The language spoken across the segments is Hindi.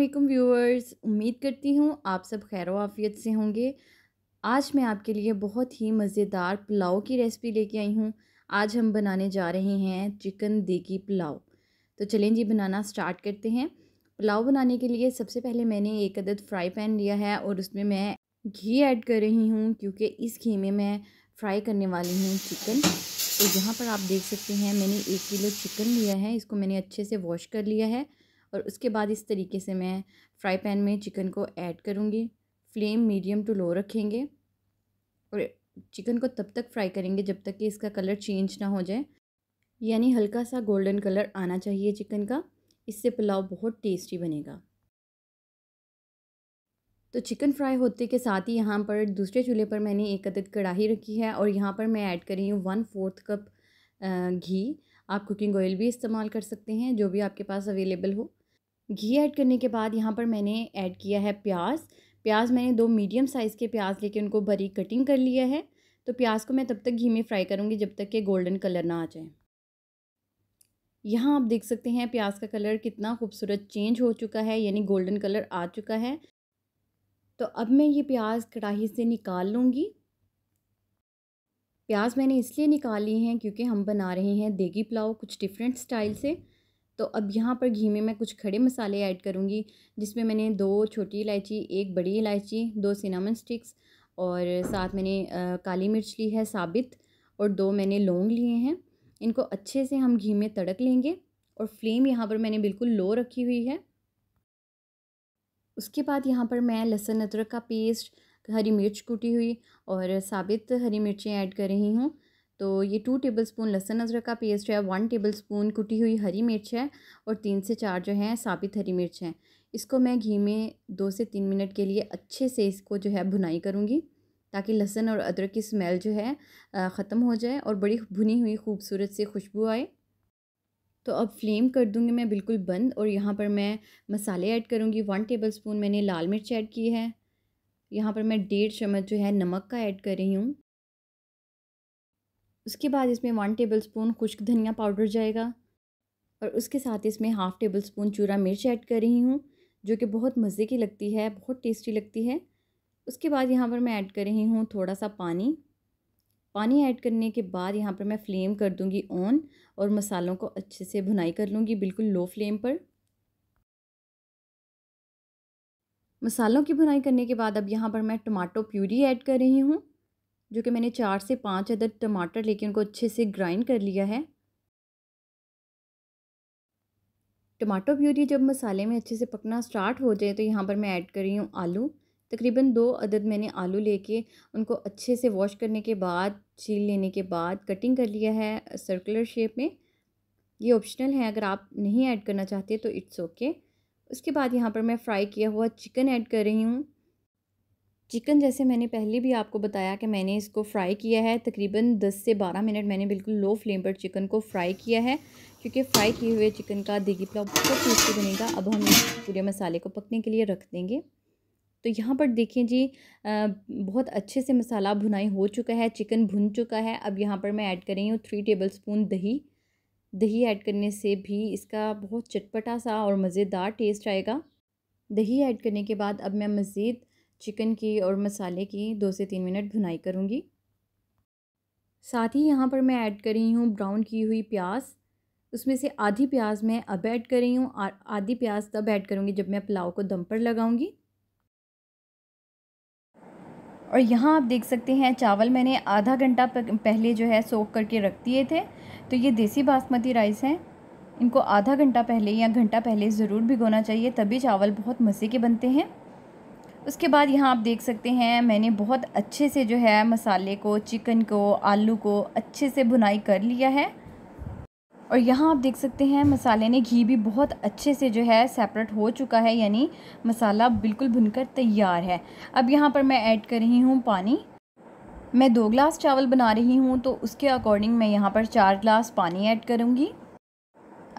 वालेकुम व्यूअर्स उम्मीद करती हूँ आप सब खैर आफियत से होंगे आज मैं आपके लिए बहुत ही मज़ेदार पुलाव की रेसिपी लेके आई हूँ आज हम बनाने जा रहे हैं चिकन देगी पुलाव तो चलें जी बनाना स्टार्ट करते हैं पुलाव बनाने के लिए सबसे पहले मैंने एक अदद फ्राई पैन लिया है और उसमें मैं घी ऐड कर रही हूँ क्योंकि इस घी में मैं फ्राई करने वाली हूँ चिकन तो यहाँ पर आप देख सकते हैं मैंने एक किलो चिकन लिया है इसको मैंने अच्छे से वॉश कर लिया है और उसके बाद इस तरीके से मैं फ्राई पैन में चिकन को ऐड करूँगी फ्लेम मीडियम टू लो रखेंगे और चिकन को तब तक फ्राई करेंगे जब तक कि इसका कलर चेंज ना हो जाए यानी हल्का सा गोल्डन कलर आना चाहिए चिकन का इससे पुलाव बहुत टेस्टी बनेगा तो चिकन फ्राई होते के साथ ही यहाँ पर दूसरे चूल्हे पर मैंने एक अदद कढ़ाई रखी है और यहाँ पर मैं ऐड कर रही हूँ वन फोर्थ कप घी आप कुकिंग ऑयल भी इस्तेमाल कर सकते हैं जो भी आपके पास अवेलेबल हो घी ऐड करने के बाद यहाँ पर मैंने ऐड किया है प्याज प्याज मैंने दो मीडियम साइज़ के प्याज लेके उनको बारीक कटिंग कर लिया है तो प्याज को मैं तब तक घी में फ्राई करूँगी जब तक के गोल्डन कलर ना आ जाए यहाँ आप देख सकते हैं प्याज का कलर कितना खूबसूरत चेंज हो चुका है यानी गोल्डन कलर आ चुका है तो अब मैं ये प्याज कढ़ाही से निकाल लूँगी प्याज मैंने इसलिए निकाली हैं क्योंकि हम बना रहे हैं देगी पुलाव कुछ डिफरेंट स्टाइल से तो अब यहाँ पर घी में मैं कुछ खड़े मसाले ऐड करूँगी जिसमें मैंने दो छोटी इलायची एक बड़ी इलायची दो सिनामन स्टिक्स और साथ मैंने काली मिर्च ली है साबित और दो मैंने लौंग लिए हैं इनको अच्छे से हम घी में तड़क लेंगे और फ्लेम यहाँ पर मैंने बिल्कुल लो रखी हुई है उसके बाद यहाँ पर मैं लहसुन अदरक का पेस्ट हरी मिर्च कूटी हुई और साबित हरी मिर्चें ऐड कर रही हूँ तो ये टू टेबल स्पून लहसन अदरक का पेस्ट है वन टेबल स्पून कुटी हुई हरी मिर्च है और तीन से चार जो हैं साबित हरी मिर्च हैं इसको मैं घी में दो से तीन मिनट के लिए अच्छे से इसको जो है भुनाई करूँगी ताकि लहसन और अदरक की स्मेल जो है ख़त्म हो जाए और बड़ी भुनी हुई खूबसूरत सी खुशबू आए तो अब फ्लेम कर दूंगी मैं बिल्कुल बंद और यहाँ पर मैं मसाले ऐड करूँगी वन टेबल स्पून मैंने लाल मिर्च ऐड की है यहाँ पर मैं डेढ़ चम्मच जो है नमक का ऐड कर रही हूँ उसके बाद इसमें वन टेबल स्पून खुश्क धनिया पाउडर जाएगा और उसके साथ इसमें हाफ़ टेबल स्पून चूरा मिर्च ऐड कर रही हूँ जो कि बहुत मज़े की लगती है बहुत टेस्टी लगती है उसके बाद यहाँ पर मैं ऐड कर रही हूँ थोड़ा सा पानी पानी ऐड करने के बाद यहाँ पर मैं फ्लेम कर दूँगी ऑन और मसालों को अच्छे से भुनाई कर लूँगी बिल्कुल लो फ्लेम पर मसालों की भुनाई करने के बाद अब यहाँ पर मैं टमाटो प्यूरी ऐड कर रही हूँ जो कि मैंने चार से पाँच अदद टमाटर लेके उनको अच्छे से ग्राइंड कर लिया है टमाटो प्यूरी जब मसाले में अच्छे से पकना स्टार्ट हो जाए तो यहाँ पर मैं ऐड कर रही हूँ आलू तकरीबन दो अदद मैंने आलू लेके उनको अच्छे से वॉश करने के बाद छील लेने के बाद कटिंग कर लिया है सर्कुलर शेप में ये ऑप्शनल है अगर आप नहीं ऐड करना चाहते तो इट्स ओके okay। उसके बाद यहाँ पर मैं फ्राई किया हुआ चिकन ऐड कर रही हूँ चिकन जैसे मैंने पहले भी आपको बताया कि मैंने इसको फ्राई किया है तकरीबन 10 से 12 मिनट मैंने बिल्कुल लो फ्लेम पर चिकन को फ्राई किया है क्योंकि फ्राई किए हुए चिकन का देगी पुलाव बहुत टेस्टी बनेगा अब हम पूरे मसाले को पकने के लिए रख देंगे तो यहाँ पर देखिए जी बहुत अच्छे से मसाला भुनाई हो चुका है चिकन भुन चुका है अब यहाँ पर मैं ऐड कर रही हूँ थ्री टेबल स्पून दही दही ऐड करने से भी इसका बहुत चटपटा सा और मज़ेदार टेस्ट आएगा दही ऐड करने के बाद अब मैं मज़ीद चिकन की और मसाले की दो से तीन मिनट भुनाई करूँगी साथ ही यहाँ पर मैं ऐड कर रही हूँ ब्राउन की हुई प्याज उसमें से आधी प्याज मैं अब ऐड कर रही हूँ आधी प्याज तब ऐड करूँगी जब मैं पुलाव को दम पर लगाऊँगी और यहाँ आप देख सकते हैं चावल मैंने आधा घंटा पहले जो है सोख करके रख दिए थे तो ये देसी बासमती राइस हैं इनको आधा घंटा पहले या घंटा पहले ज़रूर भिगोना चाहिए तभी चावल बहुत मज़े के बनते हैं उसके बाद यहाँ आप देख सकते हैं मैंने बहुत अच्छे से जो है मसाले को चिकन को आलू को अच्छे से भुनाई कर लिया है और यहाँ आप देख सकते हैं मसाले ने घी भी बहुत अच्छे से जो है सेपरेट हो चुका है यानी मसाला बिल्कुल भुनकर तैयार है अब यहाँ पर मैं ऐड कर रही हूँ पानी मैं दो ग्लास चावल बना रही हूँ तो उसके अकॉर्डिंग मैं यहाँ पर चार ग्लास पानी ऐड करूँगी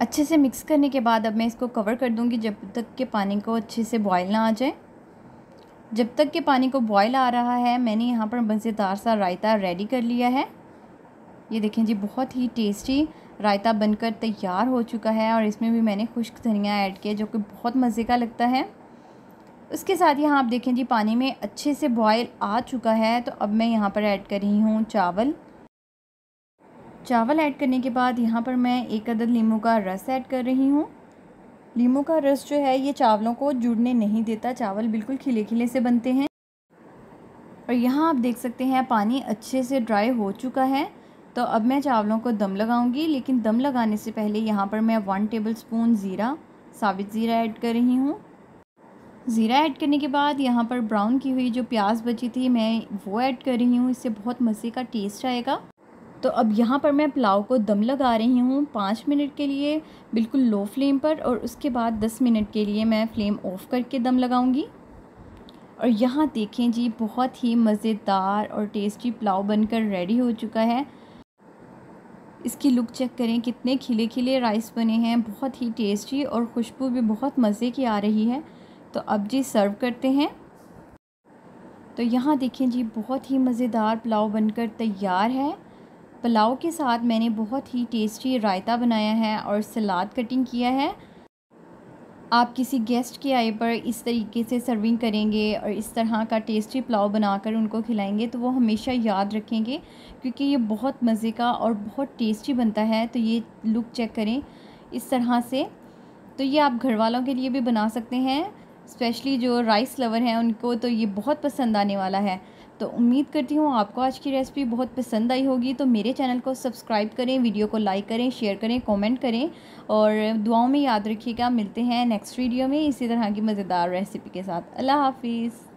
अच्छे से मिक्स करने के बाद अब मैं इसको कवर कर दूँगी जब तक के पानी को अच्छे से बॉयल ना आ जाए जब तक के पानी को बॉयल आ रहा है मैंने यहाँ पर मज़ेदार सा रायता रेडी कर लिया है ये देखें जी बहुत ही टेस्टी रायता बनकर तैयार हो चुका है और इसमें भी मैंने खुश्क धनिया ऐड किया जो कि बहुत मज़े का लगता है उसके साथ यहाँ आप देखें जी पानी में अच्छे से बॉयल आ चुका है तो अब मैं यहाँ पर ऐड कर रही हूँ चावल चावल ऐड करने के बाद यहाँ पर मैं एक अदद नींबू का रस ऐड कर रही हूँ लीमू का रस जो है ये चावलों को जुड़ने नहीं देता चावल बिल्कुल खिले खिले से बनते हैं और यहाँ आप देख सकते हैं पानी अच्छे से ड्राई हो चुका है तो अब मैं चावलों को दम लगाऊंगी लेकिन दम लगाने से पहले यहाँ पर मैं वन टेबल स्पून ज़ीरा साबित ज़ीरा ऐड कर रही हूँ ज़ीरा ऐड करने के बाद यहाँ पर ब्राउन की हुई जो प्याज बची थी मैं वो ऐड कर रही हूँ इससे बहुत मज़े का टेस्ट आएगा तो अब यहाँ पर मैं पुलाव को दम लगा रही हूँ पाँच मिनट के लिए बिल्कुल लो फ्लेम पर और उसके बाद दस मिनट के लिए मैं फ़्लेम ऑफ़ करके दम लगाऊँगी और यहाँ देखें जी बहुत ही मज़ेदार और टेस्टी पुलाव बनकर रेडी हो चुका है इसकी लुक चेक करें कितने खिले खिले राइस बने हैं बहुत ही टेस्टी और खुशबू भी बहुत मज़े की आ रही है तो अब जी सर्व करते हैं तो यहाँ देखें जी बहुत ही मज़ेदार पुलाव बनकर तैयार है पुलाव के साथ मैंने बहुत ही टेस्टी रायता बनाया है और सलाद कटिंग किया है आप किसी गेस्ट के आए पर इस तरीके से सर्विंग करेंगे और इस तरह का टेस्टी पुलाव बनाकर उनको खिलाएंगे तो वो हमेशा याद रखेंगे क्योंकि ये बहुत मज़े का और बहुत टेस्टी बनता है तो ये लुक चेक करें इस तरह से तो ये आप घर वालों के लिए भी बना सकते हैं स्पेशली जो राइस लवर हैं उनको तो ये बहुत पसंद आने वाला है तो उम्मीद करती हूँ आपको आज की रेसिपी बहुत पसंद आई होगी तो मेरे चैनल को सब्सक्राइब करें वीडियो को लाइक करें शेयर करें कमेंट करें और दुआओं में याद रखिएगा मिलते हैं नेक्स्ट वीडियो में इसी तरह की मज़ेदार रेसिपी के साथ अल्लाह हाफिज़